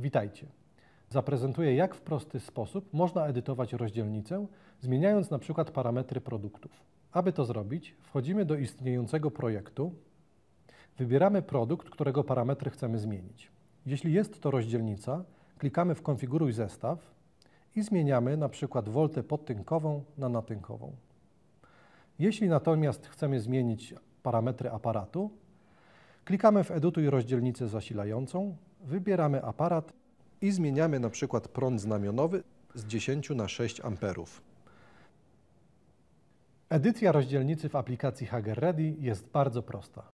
Witajcie. Zaprezentuję, jak w prosty sposób można edytować rozdzielnicę, zmieniając na przykład parametry produktów. Aby to zrobić, wchodzimy do istniejącego projektu, wybieramy produkt, którego parametry chcemy zmienić. Jeśli jest to rozdzielnica, klikamy w Konfiguruj zestaw i zmieniamy na przykład woltę podtynkową na natynkową. Jeśli natomiast chcemy zmienić parametry aparatu, klikamy w Edytuj rozdzielnicę zasilającą, wybieramy aparat i zmieniamy na przykład prąd znamionowy z 10 na 6 amperów. Edycja rozdzielnicy w aplikacji Hager Ready jest bardzo prosta.